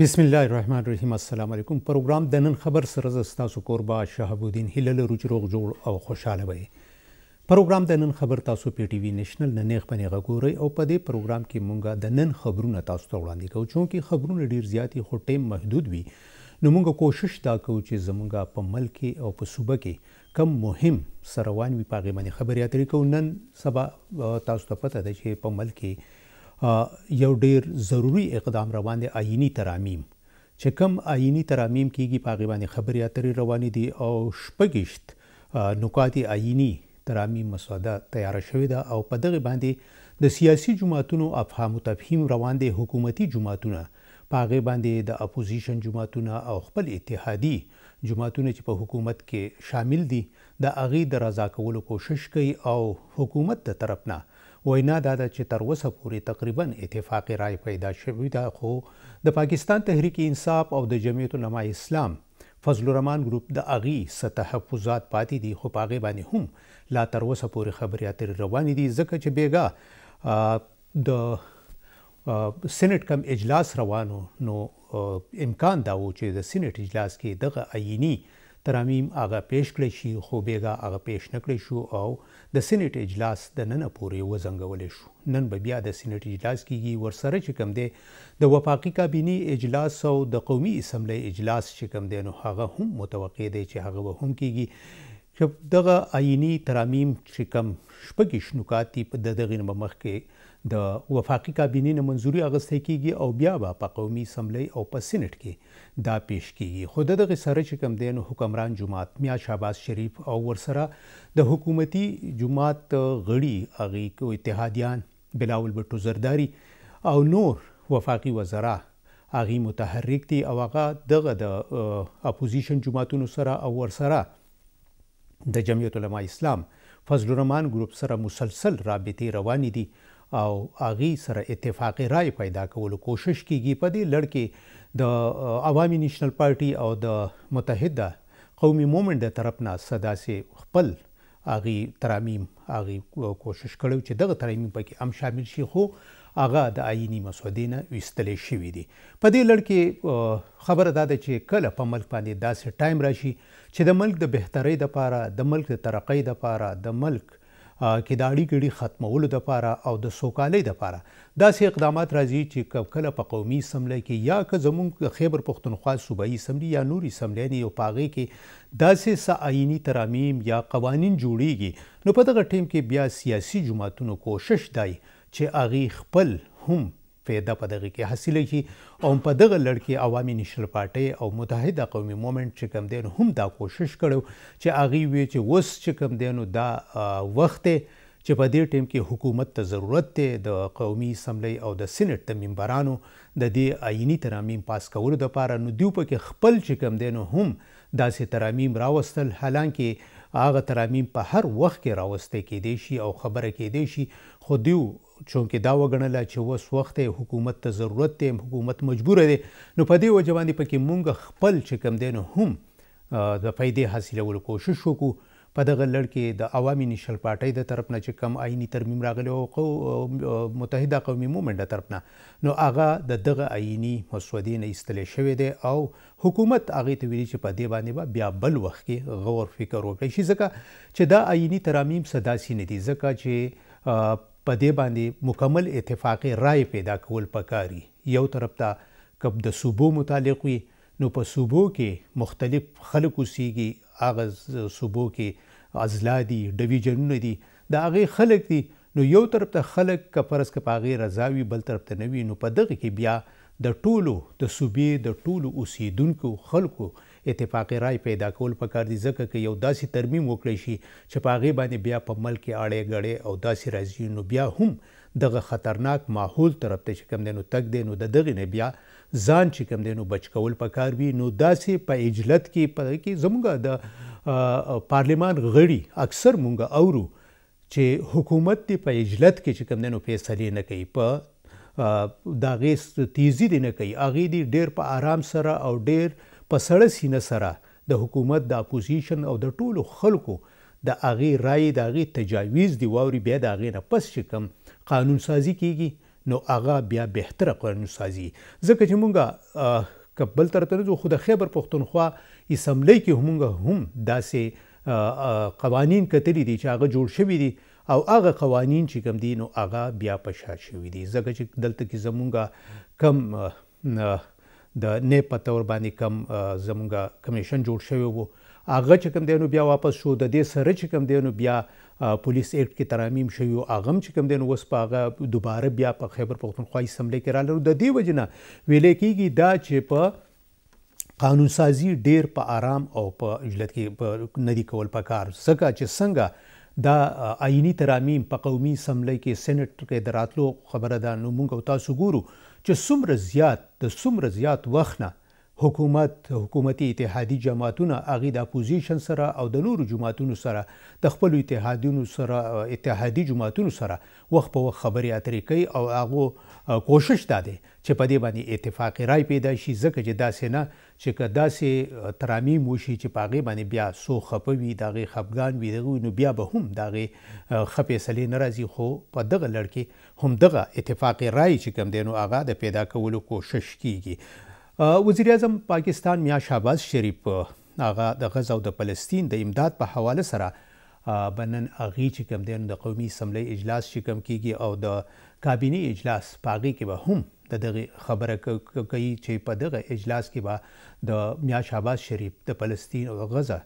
بسم الله الرحمن الرحیم السلام علیکم پروګرام د نن خبر سره زستاسو قربا شهاب الدین هلال رجروغ جوړ او خوشاله وي پروګرام د نن خبر تاسو پی ټی وی نېشنل نه نه خبرې غوړي او په دې پروګرام کې مونږه د نن خبرونه تاسو ته وړاندې کوو چې خبرونه ډیر زیاتی خو ټیم محدود وي نو مونږه کوشش دا کوو چې زمونږه په ملک او په صوبه کې کم مهم سروان وي پاغه باندې خبرې اترې کوو نن سبا تاسو ته پته ده چې په ملک کې یو ډیر ضروری اقدام روان دي آئینی ترامیم چې کوم آئینی ترامیم کیږي په غیبانې خبري اترې روانې دي او شپږشت نکات آئینی ترامیم مسوده تیار شوې ده او په دغه باندې د سیاسي جماعتونو افهام او تفهیم روان دي حکومتي جماعتونه په هغه باندې د اپوزیشن جماعتونه او خپل اتحادي جماعتونه چې په حکومت کې شامل دي د اغي درزا کولو کوشش کوي او حکومت د طرفنا وینا دا ده چې تر اوسه پورې تقریبا اتفاق رائے پیدا شوی دا خو د پاکستان تحریک انصاف او د جمعیت العلماء اسلام فضل الرحمن ګروپ د اغي ستحفظات پاتې دي خو پاغه باندې هم لا تر اوسه پورې خبري اترې روانې دي ځکه چې بیګا د سېنات کم اجلاس روانو نو امکان دا و چې د سېنات اجلاس کې دغه عینی ترامیم هغه پیش کړی شي خو بیګا هغه پیش نکړی شو او د سېنات اجلاس د نن پورې وزنګول شو نن به بیا د سېنات اجلاس کیږي ورسره چې کم دی د وفاقي کابینه اجلاس او د قومي اسمبلی اجلاس چې کم دی نو هغه هم متوقع دی چې هغه به هم کیږي چې دغه آئینی ترامیم چې کم شپږ شنوکاتی په دغه مخ کې د وفاقي کابینې نه منځوري اغستې کیږي او بیا به په قومي اسمبلی او په سېنات کې دا پیش کیږي خود دغه سره چې کم دین حکمران جماعت میا شاباز شریف او ورسره د حکومتي جماعت غړي اغي کو اتحادیان بلاول بټو زرداری او نور وفاقي وزرا اغي متحرک دي او هغه دغه د اپوزیشن جماعتونو سره او ورسره د جمعیت العلماء اسلام فضل الرحمن ګروپ سره مسلسل رابطې روانې دي او اغي سره اتفاقی رای پیدا کولو کوشش کیږي په دې لړ کې د عوامي نېشنل پارټي او د متحده قومي مومنټ د طرف نه صداسي خپل اغي ترامیم اغي کوشش کړو چې دغه ترامیم پکې هم شامل شي خو اغه د آئینی مسودې نه وستلې شوې دي په دې لړ کې خبره ده چې کله په ملک باندې داسې ټایم راشي چې د ملک د بهترۍ لپاره د ملک د ترقۍ لپاره د ملک کې د اړیکې ختمولو لپاره او د سوکالۍ لپاره داسې اقدامات راځي چې کله په قومي سملې کې یا که زموږ خیبر پښتونخوا صوبایي سملې یا نوري سملې نه یو پاغې کې داسې سعاینی ترامیم یا قوانین جوړیږي نو په دغه ټیم کې بیا سیاسي جماعتونو کوشش دی چې اغي خپل هم فایده په دغه کې حاصل شي او په دغه لړ کې عوامي نشل پارټي او متحده قومي مومنت چې کم دین هم دا کوشش کړو چې اغي وی چې وس چې کم دینو دا وخت چې په دې ټیم کې حکومت ته ضرورت دی د قومي اسمبلی او د سېنات د ممبرانو د دې آئینی ترامیم پاس کولو لپاره نو دیو پکې خپل چې کم دینو هم داسې ترامیم راوستل حالانکه هغه ترامیم په هر وخت کې راوستي کېدې شي او خبره کېدې شي خو دیو چونکه دا وګڼل چې وس وخت حکومت ته ضرورت دی حکومت مجبور دی نو په دې وجه باندې پکې مونږ خپل چې کم دین هم د فائدې حاصلولو کوشش وکړو په دغه لړ کې د عوامي نشل پارټۍ د طرف نه چې کم آئینی ترمیم راغلی او متحده قومي مومنډه طرف نه نو هغه د دغه آئینی مسودې نه ایستلې شوې دی او حکومت هغه ته ویلي چې په دې باندې به با بیا بل وخت کې غور فکر وکړي شي ځکه چې دا آئینی ترامیم صداسي نه دي ځکه چې په دې باندې مکمل اتفاقی رائے پیدا کول پکاري یو طرف ته کب د صوبو متعلق وي نو په صوبو کې مختلف خلک اوسېږي هغه صوبو کې اضلاع دي ډویژنونه دي د هغې خلک دي نو یو طرف ته خلک که فرض که په هغې رضا وي بل طرف ته نه وي نو په دغه کې بیا د ټولو د صوبې د ټولو اوسېدونکو خلکو اتفاق رای پیدا کول په کار دي ځکه چې یو داسې ترمیم وکړي شي چې په هغه باندې بیا په ملک کې اړې غړې او داسې راځي نو بیا هم دغه خطرناک ماحول ترپ ته چې کم دینو تک دینو د دغه نه بیا ځان چې کم دینو بچ کول په کار وی نو داسې په اجلت کې په کې زموږ د پارلمان غړي اکثر مونږ اورو چې حکومت دی په اجلت کې چې کوم دنو فیصله نه کوي په دا غیس تیزی دی نه کوي اغه دی ډیر په آرام سره او ډیر په سړه سینه سره د حکومت د اپوزیشن او د ټولو خلکو د اغي رائے د اغي تجاویز دی ووري بیا د اغي نه پس چې کم قانون سازي کیږي نو اغا بیا بهتره قانون سازي ځکه چې مونږه کبل تر تر خو د خیبر پښتونخوا اسمبلی کې همغه هم داسې قوانین کتلی دي چې هغه جوړ شوی دي او هغه قوانین چې کم دي نو هغه بیا پشا شوی دي ځکه چې دلته کې زمونږه کم د نه پتور باندې کم زمونږ کمیشن جوړ شوی وو هغه چې کم دینو بیا واپس شو د دې سره چې کم دینو بیا پولیس اکټ کې ترامیم شوی او اغم چې کوم دین وس پاغه دوباره بیا په خیبر پختونخوا اسمبلی کې رالو د دې وجنه ویلې کېږي دا چې په قانون سازي ډیر په آرام او په اجلت کې په ندی کول په کار سکه چې څنګه دا آئینی ترامیم په قومي اسمبلی کې سېنات کې دراتلو خبره ده نو موږ او تاسو ګورو چې څومره زیات د څومره زیات وخت نه حکومت حکومتي اتحادي جماعتونه اغه د اپوزيشن سره او د نورو جماعتونو سره د خپل اتحادونو سره اتحادي جماعتونو سره وخت په وخت خبري اترې کوي او هغه کوشش داده چې په دې باندې اتفاق رای پیدا شي ځکه چې داسې نه چې کدا سه ترامیم وشي چې پاغه باندې بیا سو خپوي دغه خپګان وي دغه نو بیا به هم دغه خپې سلې ناراضي خو په دغه لړ کې هم دغه اتفاق رای چې کم دینو اغه د پیدا کولو کوشش کیږي وزیر اعظم پاکستان میا شهباز شریف هغه د غزا او د فلسطین د امداد په حواله سره بنن اغي چې کوم دین د قومي اسمبلی اجلاس چې کوم کیږي او د کابینه اجلاس پاغي کې به هم د دغه خبره کوي چې په دغه اجلاس کې به د میا شهباز شریف د فلسطین او غزا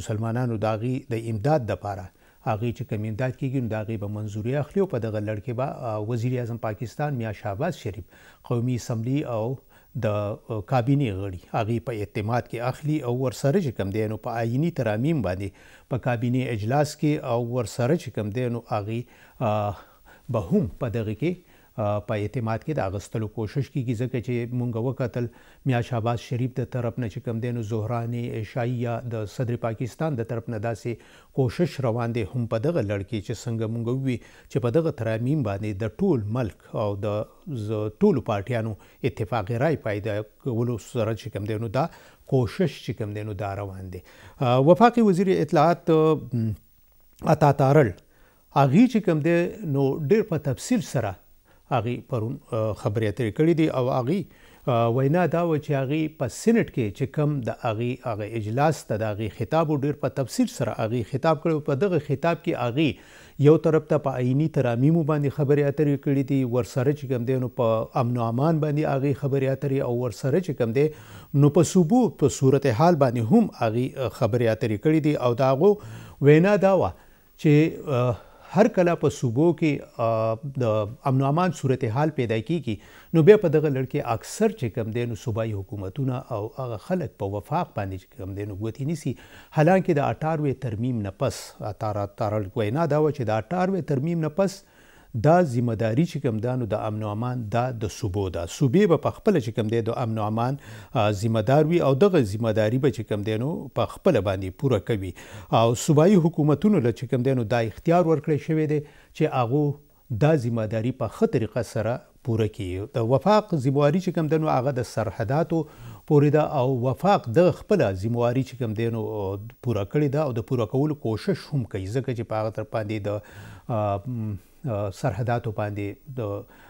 مسلمانانو داغي د دا امداد لپاره هغه چې کوم امداد کیږي نو داغه به منځوري اخلي او په دغه لړ کې به وزیر اعظم پاکستان میا شهباز شریف قومي اسمبلی او د کابینه غړي هغه په اعتماد کې اخلي او ورسره چې کم دینو په آئینی ترامیم باندې په کابینه اجلاس کې او ورسره چې کم دینو هغه به هم په دغه کې په اعتماد کې د اغستلو کوشش کیږي ځکه چې مونږ وکتل میا شاباز شریف د طرف نه چې کم دینو زهرانی عشاییا د صدر پاکستان د طرف نه داسې کوشش روان دي هم په دغه لړکی چې څنګه مونږ وی چې په دغه ترامیم باندې د ټول ملک او د ټولو پارټیانو اتفاقی رای پیدا کولو سره چې کم دینو دا کوشش چې کم دینو دا روان دي وفاقي وزیر اطلاعات عطا تارل اغه چې کم دی نو ډیر په تفصیل سره هغه پرون خبرې اترې کړې دي او هغه وینا دا و چې هغه په سېنات کې چې کم د هغه هغه اجلاس ته د هغه خطاب ډیر په تفصیل سره هغه خطاب کړو په دغه خطاب کې هغه یو طرف ته په عیني ترامیم باندې خبرې اترې کړې دي ورسره چې کم دینو په امن او امان باندې هغه خبرې اترې او ورسره چې کم دی نو په صوبو په صورتحال باندې هم هغه خبرې اترې کړې دي او داغو وینا دا و چې هر کله په صوبو کې د امن او امان صورتحال پیدا کیږي نو بیا په دغه لړ اکثر چې کم دي نو صوبایي حکومتونه او هغه خلک په وفاق باندې چې کم دي نو ګوتی نسی حالانکه د 18 ترمیم نه پس 18 تارل وینا دا و چې د 18 ترمیم نه پس دا ځمداري چې کوم دانو د امن او امان دا د صوبو دا صوبې به په خپل چې کوم دی د امن او امان ځمدار وي او دغه ځمداري به چې کوم دی نو په خپل باندې پوره کوي او صوبایي حکومتونو له چې کوم دی نو دا اختیار ورکړی شوی دی چې هغه دا ځمداري په خه طریقه سره پوره کړي د وفاق ځمواري چې کوم دی نو هغه د سرحداتو پورې دا او وفاق د خپل ځمواري چې کوم دینو پوره کړی دا او د پوره کولو کوشش هم کوي ځکه چې په هغه تر باندې د سرحداتو باندې د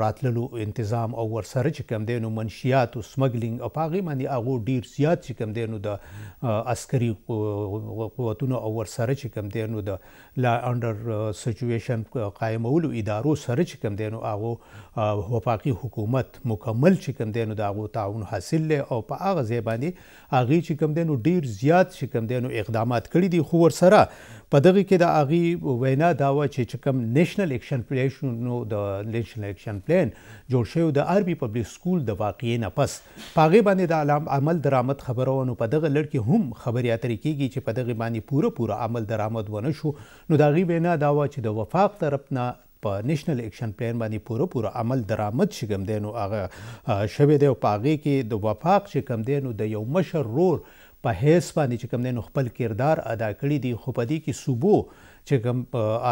راتللو انتظام او ورسره چې کم دینو منشیات او سمګلینګ او پاغي باندې هغه ډیر زیات چې کم دینو د عسکري قوتونو او ورسره چې کم دینو د لا انډر سچويشن قائمولو ادارو سره چې کم دینو هغه وفاقي حکومت مکمل چې کم دینو د هغه تعاون حاصل له او په هغه ځای باندې هغه چې کم دینو ډیر زیات چې کم دینو اقدامات کړی دي خو ورسره په دغه کې د اغي وینا دا و چې کوم نېشنل اکشن پلان نو د نېشنل اکشن پلان جوړ شوی د ار بي پبلک سکول د واقعې نه پس پاغه باندې د علام عمل درآمد خبرونه په دغه لړ کې هم خبري اترې کیږي چې په دغه باندې پوره پوره عمل درآمد ونه شو نو دا غي وینا دا و چې د وفاق طرف نه په نېشنل اکشن پلان باندې پوره پوره عمل درآمد شګم دینو هغه شوه دی او پاغه کې د وفاق شګم دینو د یو مشر رور په هیڅ باندې چې کوم نه خپل کردار ادا کړی دی خو په دې کې صوبو چې کوم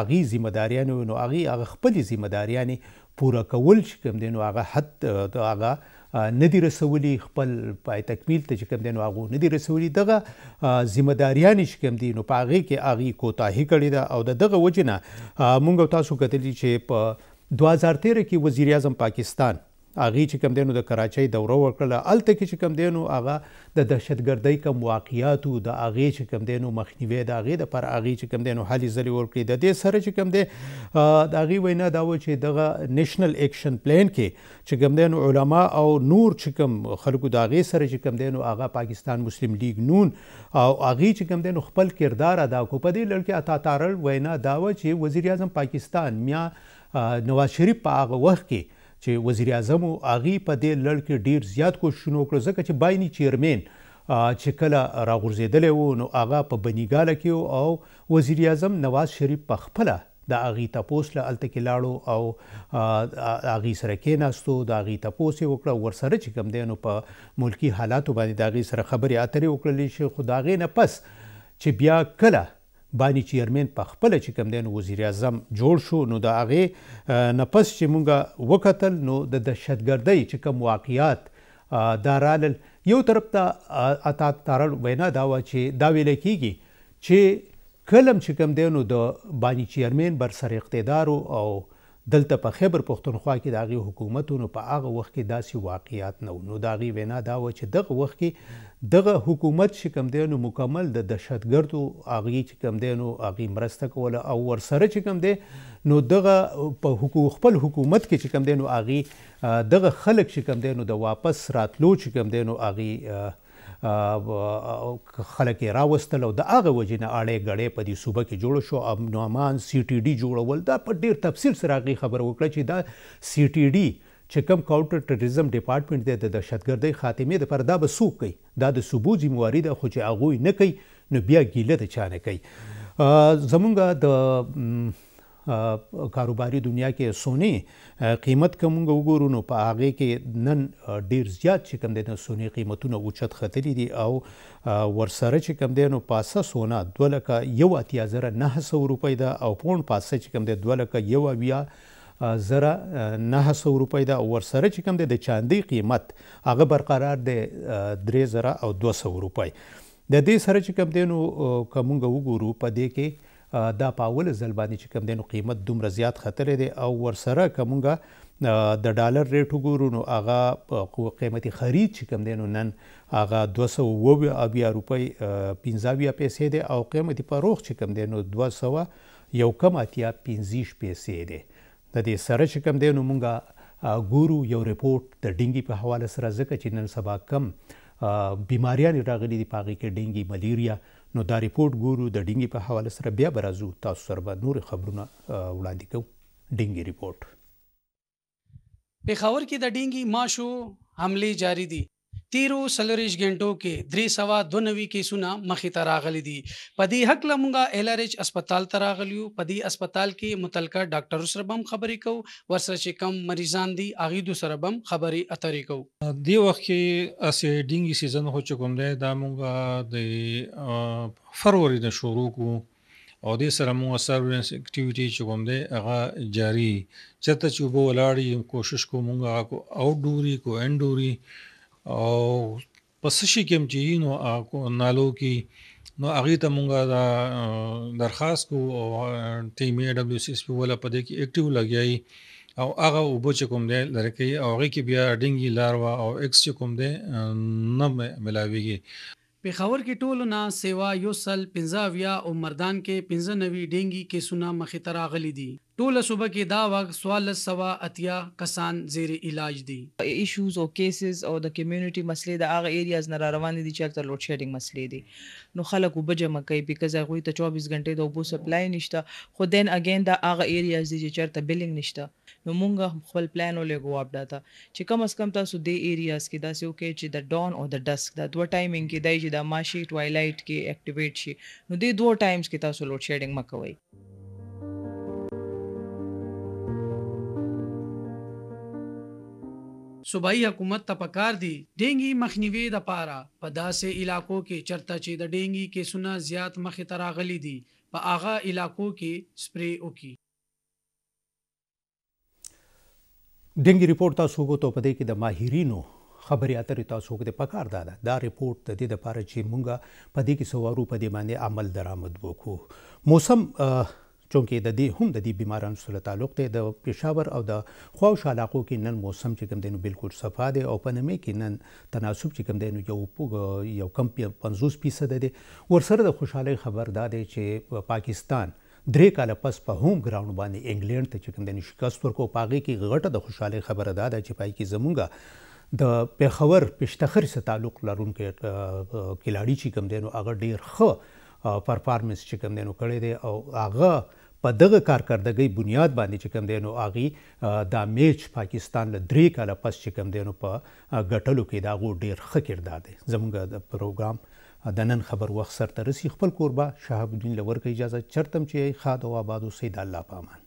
اغي ځمداريان نو اغي هغه خپل ځمداريان پوره کول چې کوم دی نو هغه حد هغه ندی رسولي خپل پای تکمیل ته چې کوم دی نو هغه ندی رسولي دغه ځمداريان چې کوم دی نو په هغه کې اغي کوتاهي کړی دا او دغه وجنه مونږ تاسو کتلی چې په 2013 کې وزیر اعظم پاکستان هغه چې کم دینو د کراچۍ دوره وکړه الته کې چې کم دینو هغه د دهشتګردۍ کم واقعیاتو د هغه چې کم دینو مخنیوي د هغه د پر هغه چې کم دینو حالي ځلې ورکړي د دې سره چې کم دی د هغه وینا دا و چې دغه نېشنل اکشن پلان کې چې کم دینو علما او نور چې کم خلکو د هغه سره چې کم دینو هغه پاکستان مسلم لیگ نون او هغه چې کم دینو خپل کردار ادا کو په دې لړ کې عطا تارل وینا دا و چې وزیر اعظم پاکستان میا نواز شریف په هغه وخت کې چې وزیر اعظم او اغي په دې لړ کې ډیر زیات کوششونه وکړل ځکه چې بایني چیرمن چې کله راغورځیدل وو نو هغه په بنیګاله کې او وزیر اعظم نواز شریف په خپله د اغي تپوس له التکی لاړو او اغي سره کېناستو د اغي تپوس وکړه ورسره چې کم دینو په ملکی حالاتو باندې د اغي سره خبرې اترې وکړلې شي خداغې نه پس چې بیا کله باندې چې یرمن په خپل چې کم دین وزیر اعظم جوړ شو نو د هغه نفس چې مونږه وکتل نو د دهشتګردۍ چې کوم واقعیات دارالل یو طرف ته اتا تارل وینا دا و چې دا ویل کیږي چې کلم چې کم دینو د باندې چیرمن بر سر اقتدار او دلته په خیبر پښتونخوا کې د هغې حکومتونو په هغه وخت کې داسې واقعیات نه و نو د هغې وینا دا وه چې دغه وخت کې دغه حکومت چې کوم دی نو مکمل د دهشتګردو هغې چې کوم دی نو هغې مرسته کوله او ورسره چې کوم دی نو دغه په حکو خپل حکومت کې چې کوم دی نو هغې دغه خلک چې کوم دی نو د واپس راتلو چې کوم دی نو هغې خلک یې راوستل او د هغه وجې نه اړې ګړې په دې صوبه کې جوړ شو امنومان سی ټي ډي جوړول دا په ډیر تفصیل سره هغې خبره وکړه چې دا سی ټي ډي چې کوم کاونټر ټریزم ډپارټمنټ دی د دهشتګردۍ خاتمې لپاره دا به څوک کوي دا د صوبو ذمواري ده خو چې هغوی نه کوي نو بیا ګیله د چا نه کوي زمونږ د کاروباري دنیا کې سونه قیمت کومګ وګورو نو په هغه کې نن ډیر زیات چې کم دي نو سونه قیمتونه اوچت خطرې دي او ورسره چې کم دي نو پاسه سونه 2 لک یو اتیا زره 900 روپۍ ده او پوند پاسه چې کم دي 2 لک یو بیا زره 900 روپۍ دا ورسره چې کم دي د چاندي قیمت هغه برقرار دی 3 زره او 200 روپۍ د دې سره چې کم دي نو کومګ وګورو په دې کې دا په اول ځل باندې چې کم دینو قیمت دومره زیات خطرې دی او ورسره کومګه د ډالر ریټ وګورو نو هغه قیمتي خرید چې کم دینو نن هغه 200 ابیا روپۍ 15 بیا پیسې دی او قیمتي پروخ چې کم دینو 200 یو کم اتیا 15 پیسې دی د دې سره چې کم دینو مونږه ګورو یو ریپورت د ډینګي په حواله سره ځکه چې نن سبا کم بیماریان راغلي دي پاغي کې ډینګي ملیریا نو دا ریپورت ګورو د ډینګي په حواله سره بیا برازو تاسو سره به نور خبرونه وړاندې کوو ډینګي ریپورت په خبر کې د ډینګي ماشو حمله جاری دي تیرو سلریش غنټو کې درې سوا دو نوي کیسونه مخې ته راغلي دي په دې حق لمونګه ایل آر ایچ اسپیټال ته راغلیو په دې اسپیټال کې متعلقه ډاکټر سره بم خبرې کوو ورسره چې کم مریضان دي اغه دو سره بم خبرې اترې کوو دی وخت کې اسې ډینګي سیزن هو چې کوم دی دا مونږه د فروری نه شروع کوو او د سره مو سروینس اکټیویټي چې کوم دی هغه جاری چته چې وبو ولاړی کوشش کوو مونږه کو او ډوري کو انډوري او پس شي کوم چې نو نالو کې نو هغه ته مونږه دا درخواست کو او ټیم ای ډبلیو سی اس پی ولا پدې کې اکټیو لګیای او هغه وبو چې کوم دی لکه او هغه کې بیا ډینګي لاروا او ایکس چې کوم دی نه ملاويږي پیښور کې ټولو نه سیوا یو سل 50 یا عمردان کې 95 ډینګي کې سنا مخې تراغلي دي ټول صوبه کې دا وخت سوال سوا اتیا کسان زیر علاج دي ایشوز او کیسز او د کمیونټي مسلې د هغه ایریاز نه روان دي چې تر لوډ شیډینګ مسلې دي نو خلک وبجم کوي بیکاز هغه ته 24 غنټه د اوبو سپلای نشته خو دین اگین دا هغه ایریاز دي چې چرته بلینګ نشته نو مونږ خپل پلان ولګو اپ ډاتا چې کم از کم تاسو د ایریاز کې داسې وکړي چې د ډاون او د ډسک دا دوه ټایمینګ کې دای چې د ماشي ټوایلایټ کې اکټیویټ شي نو د دوه ټایمز کې تاسو لوډ شیډینګ مکوئ صوبایي حکومت ته پکار دي ډینګي مخنیوي د پاره په داسې علاقو کې چرته چې د ډینګي کیسونه زیات مخې ته راغلي دي په هغه علاقو کې سپری وکي ډینګي ریپورت تاسو وګورئ په دې کې د ماهرینو خبري اترې تاسو کې پکار داده دا ریپورت د دې لپاره چې مونږه په دې کې سوارو په دې باندې عمل درآمد وکړو موسم چونکه د دې هم د دې بیمارانو سره تعلق دی د پېښور او د خواوش علاقو کې نن موسم چې کوم دی نو بالکل صفا دی او په نمې کې نن تناسب چې کوم دی نو یو یو کم 50 فیصد دی ورسره د خوشحالي خبر دا دی چې پاکستان درې کاله پس په هوم ګراوند باندې انګلند ته چې کوم دی شکست ورکو پاغي کې غټه د خوشحالي خبره دا ده چې پای کې زمونږه د پیښور پښتخر سره تعلق لرونکي کلاړي چې کوم دی نو هغه ډیر خو پرفارمنس چې کوم دی نو کړی دی او هغه په دغه کارکردګۍ بنیاد باندې چې کوم دی نو اغي دا میچ پاکستان له درې کاله پس چې کوم دی نو په غټلو کې دا غو ډیر ښه کردار دی زموږ د پروګرام د نن خبر وخت سره رسي خپل کوربه شهاب الدین لور کې اجازه چرتم چې خاد او آباد اوسې د الله پامان